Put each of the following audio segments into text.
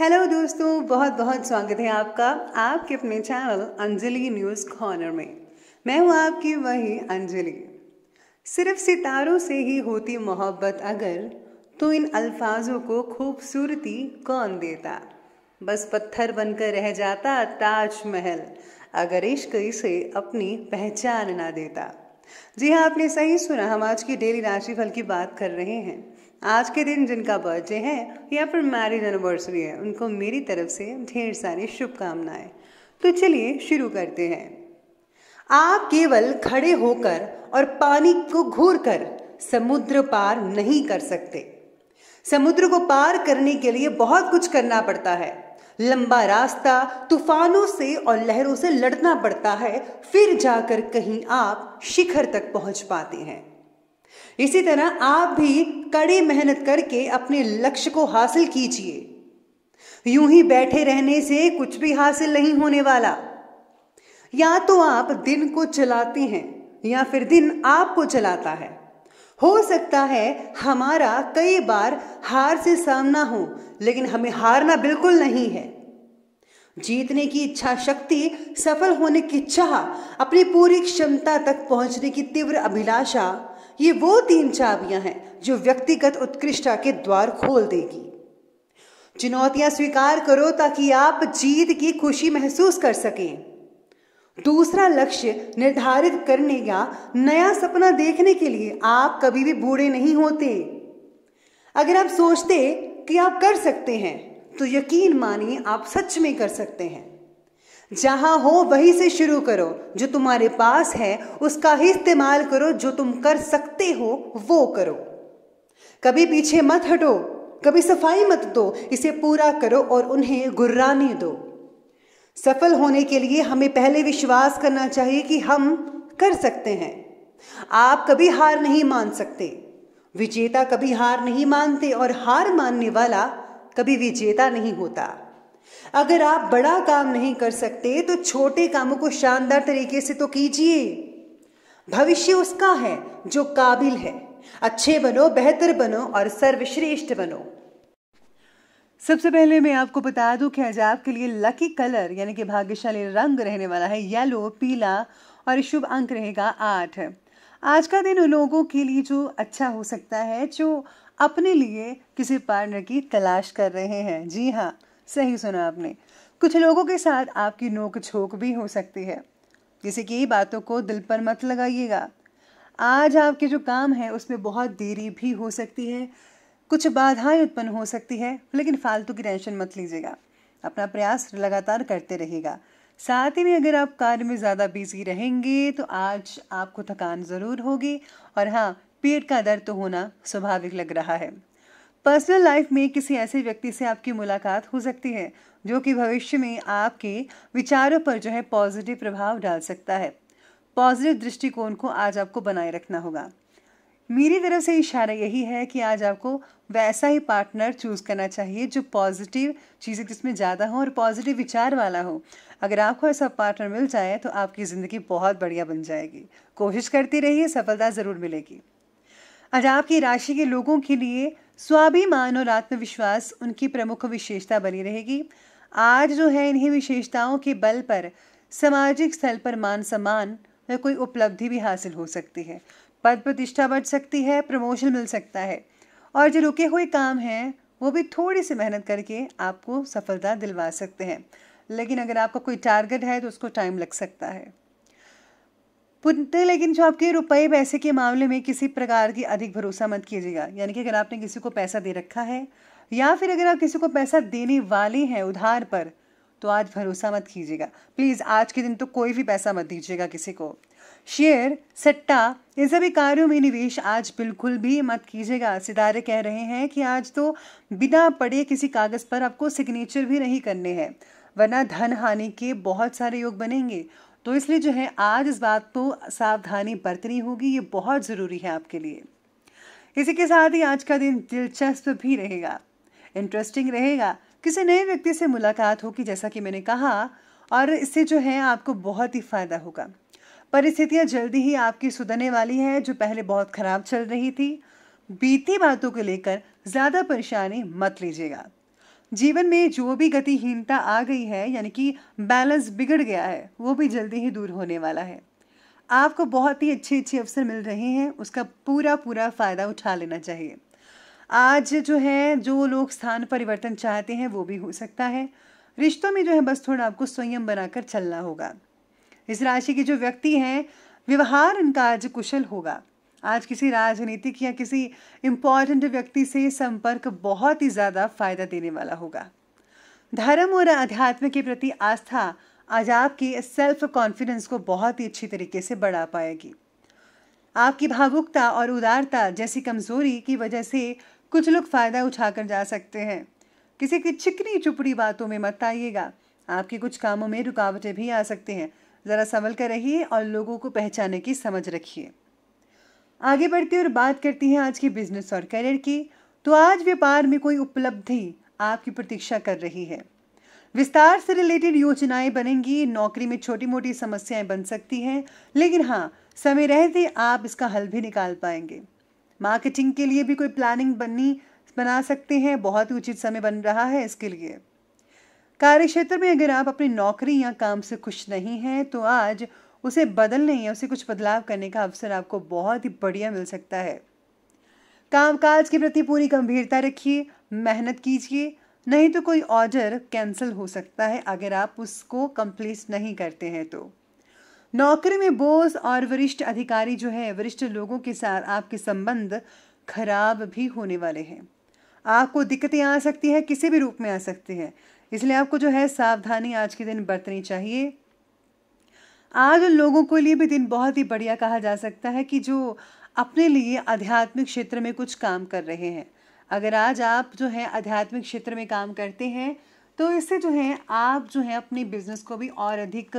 hello दोस्तों बहुत बहुत स्वागत है आपका आपके अपने चैनल अंजलि न्यूज़ कॉर्नर में मैं हूँ आपकी वही अंजलि सिर्फ सितारों से ही होती मोहब्बत अगर तो इन अल्फाजों को खूबसूरती कौन देता बस पत्थर बनकर रह जाता ताजमहल अगर इश्क इसे अपनी पहचान ना देता जी हाँ आपने सही सुना हम आज की डेली राशिफल की बात कर रहे हैं आज के दिन जिनका बर्थडे है या फिर मैरिज एनिवर्सरी है उनको मेरी तरफ से ढेर सारी शुभकामनाएं तो चलिए शुरू करते हैं आप केवल खड़े होकर और पानी को घूर कर समुद्र पार नहीं कर सकते समुद्र को पार करने के लिए बहुत कुछ करना पड़ता है लंबा रास्ता तूफानों से और लहरों से लड़ना पड़ता है फिर जाकर कहीं आप शिखर तक पहुंच पाते हैं इसी तरह आप भी कड़ी मेहनत करके अपने लक्ष्य को हासिल कीजिए यूं ही बैठे रहने से कुछ भी हासिल नहीं होने वाला या तो आप दिन को चलाते हैं या फिर दिन आपको चलाता है हो सकता है हमारा कई बार हार से सामना हो लेकिन हमें हारना बिल्कुल नहीं है जीतने की इच्छा शक्ति सफल होने की चाह अपनी पूरी क्षमता तक पहुंचने की तीव्र अभिलाषा ये वो तीन चाबियां हैं जो व्यक्तिगत उत्कृष्टता के द्वार खोल देगी चुनौतियां स्वीकार करो ताकि आप जीत की खुशी महसूस कर सकें दूसरा लक्ष्य निर्धारित करने या नया सपना देखने के लिए आप कभी भी बूढ़े नहीं होते अगर आप सोचते कि आप कर सकते हैं तो यकीन मानिए आप सच में कर सकते हैं जहाँ हो वहीं से शुरू करो जो तुम्हारे पास है उसका ही इस्तेमाल करो जो तुम कर सकते हो वो करो कभी पीछे मत हटो कभी सफाई मत दो इसे पूरा करो और उन्हें गुर्राने दो सफल होने के लिए हमें पहले विश्वास करना चाहिए कि हम कर सकते हैं आप कभी हार नहीं मान सकते विजेता कभी हार नहीं मानते और हार मानने वाला कभी विजेता नहीं होता अगर आप बड़ा काम नहीं कर सकते तो छोटे कामों को शानदार तरीके से तो कीजिए भविष्य उसका है जो काबिल है अच्छे बनो बेहतर बनो और सर्वश्रेष्ठ बनो सबसे पहले मैं आपको बता दूं कि आज आपके लिए लकी कलर यानी कि भाग्यशाली रंग रहने वाला है येलो पीला और शुभ अंक रहेगा आठ आज का दिन उन लोगों के लिए जो अच्छा हो सकता है जो अपने लिए किसी पार्टनर की तलाश कर रहे हैं जी हाँ सही सुना आपने कुछ लोगों के साथ आपकी नोक झोंक भी हो सकती है जैसे कि बातों को दिल पर मत लगाइएगा आज आपके जो काम है उसमें बहुत देरी भी हो सकती है कुछ बाधाएं उत्पन्न हो सकती है लेकिन फालतू की टेंशन मत लीजिएगा अपना प्रयास लगातार करते रहिएगा साथ ही में अगर आप कार्य में ज़्यादा बिजी रहेंगे तो आज आपको थकान ज़रूर होगी और हाँ पेट का दर्द तो होना स्वाभाविक लग रहा है पर्सनल लाइफ में किसी ऐसे व्यक्ति से आपकी मुलाकात हो सकती है जो कि भविष्य में आपके विचारों पर जो है पॉजिटिव प्रभाव डाल सकता है पॉजिटिव दृष्टिकोण को आज आपको बनाए रखना होगा मेरी तरफ से इशारा यही है कि आज आपको वैसा ही पार्टनर चूज़ करना चाहिए जो पॉजिटिव चीज़ें जिसमें ज़्यादा हो और पॉजिटिव विचार वाला हो अगर आपको ऐसा पार्टनर मिल जाए तो आपकी ज़िंदगी बहुत बढ़िया बन जाएगी कोशिश करती रहिए सफलता ज़रूर मिलेगी आज आपकी राशि के लोगों के लिए स्वाभिमान और आत्मविश्वास उनकी प्रमुख विशेषता बनी रहेगी आज जो है इन्हीं विशेषताओं के बल पर सामाजिक स्थल पर मान सम्मान या कोई उपलब्धि भी हासिल हो सकती है पद प्रतिष्ठा बढ़ सकती है प्रमोशन मिल सकता है और जो रुके हुए काम हैं वो भी थोड़ी सी मेहनत करके आपको सफलता दिलवा सकते हैं लेकिन अगर आपका कोई टारगेट है तो उसको टाइम लग सकता है पुनते लेकिन जो आपके रुपए पैसे के मामले में किसी प्रकार की अधिक भरोसा मत कीजिएगा यानी कि अगर आपने किसी को पैसा दे रखा है या फिर अगर आप किसी को पैसा देने वाले हैं उधार पर तो आज भरोसा मत कीजिएगा प्लीज़ आज के दिन तो कोई भी पैसा मत दीजिएगा किसी को शेयर सट्टा इन सभी कार्यों में निवेश आज बिल्कुल भी मत कीजिएगा सितारे कह रहे हैं कि आज तो बिना पड़े किसी कागज़ पर आपको सिग्नेचर भी नहीं करने हैं वरना धन हानि के बहुत सारे योग बनेंगे तो इसलिए जो है आज इस बात को सावधानी बरतनी होगी ये बहुत ज़रूरी है आपके लिए इसी के साथ ही आज का दिन दिलचस्प भी रहेगा इंटरेस्टिंग रहेगा किसी नए व्यक्ति से मुलाकात होगी जैसा कि मैंने कहा और इससे जो है आपको बहुत ही फ़ायदा होगा परिस्थितियां जल्दी ही आपकी सुधरने वाली है जो पहले बहुत ख़राब चल रही थी बीती बातों को लेकर ज़्यादा परेशानी मत लीजिएगा जीवन में जो भी गतिहीनता आ गई है यानी कि बैलेंस बिगड़ गया है वो भी जल्दी ही दूर होने वाला है आपको बहुत ही अच्छे अच्छे अवसर मिल रहे हैं उसका पूरा पूरा फ़ायदा उठा लेना चाहिए आज जो है जो लोग स्थान परिवर्तन चाहते हैं वो भी हो सकता है रिश्तों में जो है बस थोड़ा आपको संयम बनाकर चलना होगा इस राशि के जो व्यक्ति हैं व्यवहार इनका आज कुशल होगा आज किसी राजनीतिक या किसी इम्पॉर्टेंट व्यक्ति से संपर्क बहुत ही ज़्यादा फायदा देने वाला होगा धर्म और अध्यात्म के प्रति आस्था आज आपकी सेल्फ कॉन्फिडेंस को बहुत ही अच्छी तरीके से बढ़ा पाएगी आपकी भावुकता और उदारता जैसी कमजोरी की वजह से कुछ लोग फ़ायदा उठाकर जा सकते हैं किसी की चिकनी चुपड़ी बातों में मत आइएगा आपके कुछ कामों में रुकावटें भी आ सकती हैं ज़रा संभल कर रहिए और लोगों को पहचाने की समझ रखिए आगे बढ़ती और बात करती हैं आज के बिजनेस और करियर की तो आज व्यापार में कोई उपलब्धि आपकी प्रतीक्षा कर रही है विस्तार से रिलेटेड योजनाएं बनेंगी नौकरी में छोटी मोटी समस्याएं बन सकती हैं लेकिन हाँ समय रहते आप इसका हल भी निकाल पाएंगे मार्केटिंग के लिए भी कोई प्लानिंग बननी बना सकते हैं बहुत ही उचित समय बन रहा है इसके लिए कार्य क्षेत्र में अगर आप अपनी नौकरी या काम से खुश नहीं हैं तो आज उसे बदलने या उसे कुछ बदलाव करने का अवसर आपको बहुत ही बढ़िया मिल सकता है कामकाज के प्रति पूरी गंभीरता रखिए मेहनत कीजिए नहीं तो कोई ऑर्डर कैंसिल हो सकता है अगर आप उसको कंप्लीट नहीं करते हैं तो नौकरी में बोस और वरिष्ठ अधिकारी जो है वरिष्ठ लोगों के साथ आपके संबंध खराब भी होने वाले हैं आपको दिक्कतें आ सकती हैं किसी भी रूप में आ सकती हैं इसलिए आपको जो है सावधानी आज के दिन बरतनी चाहिए आज उन लोगों के लिए भी दिन बहुत ही बढ़िया कहा जा सकता है कि जो अपने लिए आध्यात्मिक क्षेत्र में कुछ काम कर रहे हैं अगर आज आप जो है आध्यात्मिक क्षेत्र में काम करते हैं तो इससे जो है आप जो है अपने बिजनेस को भी और अधिक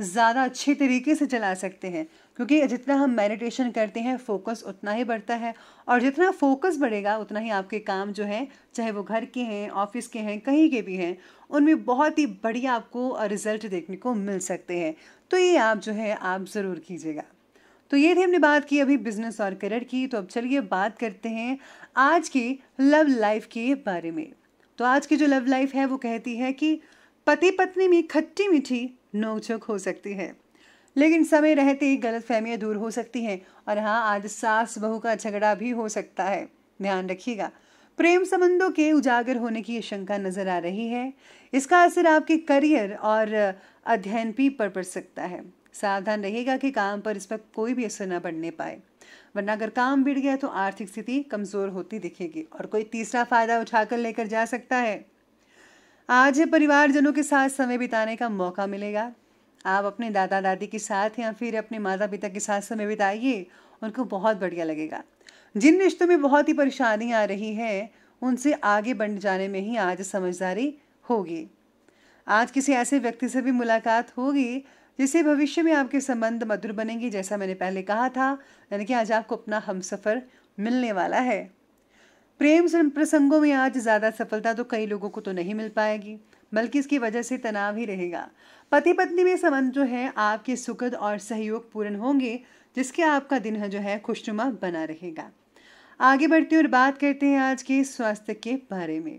ज़्यादा अच्छे तरीके से चला सकते हैं क्योंकि जितना हम मेडिटेशन करते हैं फोकस उतना ही बढ़ता है और जितना फोकस बढ़ेगा उतना ही आपके काम जो है चाहे वो घर के हैं ऑफिस के हैं कहीं के भी हैं उनमें बहुत ही बढ़िया आपको रिजल्ट देखने को मिल सकते हैं तो ये आप जो है आप ज़रूर कीजिएगा तो ये थी हमने बात की अभी बिजनेस और करियर की तो अब चलिए बात करते हैं आज की लव लाइफ के बारे में तो आज की जो लव लाइफ है वो कहती है कि पति पत्नी में खट्टी मीठी नोकझोंक हो सकती है लेकिन समय रहते ही गलत फहमियाँ दूर हो सकती हैं और हाँ आज सास बहू का झगड़ा भी हो सकता है ध्यान रखिएगा प्रेम संबंधों के उजागर होने की शंका नज़र आ रही है इसका असर आपके करियर और अध्ययन भी पर पड़ सकता है सावधान रहेगा कि काम पर इस पर कोई भी असर न पड़ने पाए वरना अगर काम बिड़ गया तो आर्थिक स्थिति कमज़ोर होती दिखेगी और कोई तीसरा फ़ायदा उठाकर लेकर जा सकता है आज परिवारजनों के साथ समय बिताने का मौका मिलेगा आप अपने दादा दादी के साथ या फिर अपने माता पिता के साथ समय बिताइए उनको बहुत बढ़िया लगेगा जिन रिश्तों में बहुत ही परेशानी आ रही है उनसे आगे बढ़ जाने में ही आज समझदारी होगी आज किसी ऐसे व्यक्ति से भी मुलाकात होगी जिससे भविष्य में आपके संबंध मधुर बनेंगे जैसा मैंने पहले कहा था यानी कि आज आपको अपना हम सफ़र मिलने वाला है प्रेम प्रसंगों में आज ज़्यादा सफलता तो कई लोगों को तो नहीं मिल पाएगी बल्कि इसकी वजह से तनाव ही रहेगा पति पत्नी में संबंध जो है आपके सुखद और सहयोग पूर्ण होंगे जिसके आपका दिन है जो है खुशनुमा बना रहेगा आगे बढ़ते और बात करते हैं आज के स्वास्थ्य के बारे में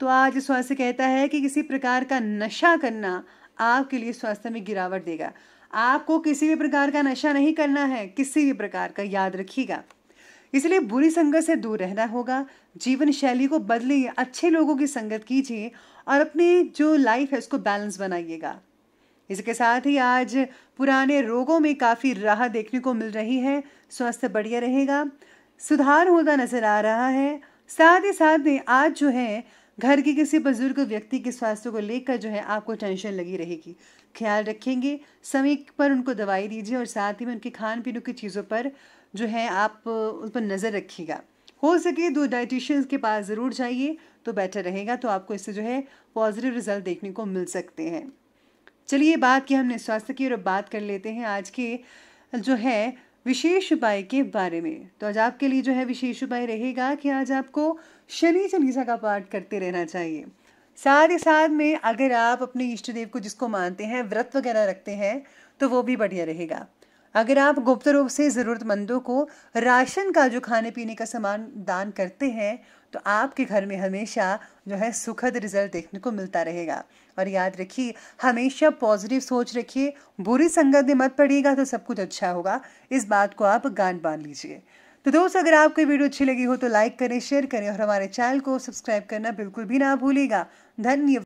तो आज स्वास्थ्य कहता है कि किसी प्रकार का नशा करना आपके लिए स्वास्थ्य में गिरावट देगा आपको किसी भी प्रकार का नशा नहीं करना है किसी भी प्रकार का याद रखिएगा इसलिए बुरी संगत से दूर रहना होगा जीवन शैली को बदलिए अच्छे लोगों की संगत कीजिए और अपनी जो लाइफ है उसको बैलेंस बनाइएगा इसके साथ ही आज पुराने रोगों में काफ़ी राहत देखने को मिल रही है स्वास्थ्य बढ़िया रहेगा सुधार होता नजर आ रहा है साथ ही साथ में आज जो है घर के किसी बुजुर्ग व्यक्ति के स्वास्थ्य को लेकर जो है आपको टेंशन लगी रहेगी ख्याल रखेंगे समय पर उनको दवाई दीजिए और साथ ही में उनके खान पीने की चीज़ों पर जो है आप उन पर नज़र रखिएगा हो सके दो तो डाइटिशियंस के पास ज़रूर जाइए तो बेटर रहेगा तो आपको इससे जो है पॉजिटिव रिजल्ट देखने को मिल सकते हैं चलिए बात की हमने स्वास्थ्य की और बात कर लेते हैं आज के जो है विशेष उपाय के बारे में तो आज आपके लिए जो है विशेष उपाय रहेगा कि आज आपको शनि चलीसा का पाठ करते रहना चाहिए साथ ही साथ में अगर आप अपने इष्ट देव को जिसको मानते हैं व्रत वगैरह रखते हैं तो वो भी बढ़िया रहेगा अगर आप गुप्त रूप से ज़रूरतमंदों को राशन का जो खाने पीने का सामान दान करते हैं तो आपके घर में हमेशा जो है सुखद रिजल्ट देखने को मिलता रहेगा और याद रखिए हमेशा पॉजिटिव सोच रखिए बुरी संगत में मत पड़िएगा तो सब कुछ अच्छा होगा इस बात को आप गान बांध लीजिए तो दोस्त अगर आपको वीडियो अच्छी लगी हो तो लाइक करें शेयर करें और हमारे चैनल को सब्सक्राइब करना बिल्कुल भी ना भूलिएगा धन्यवाद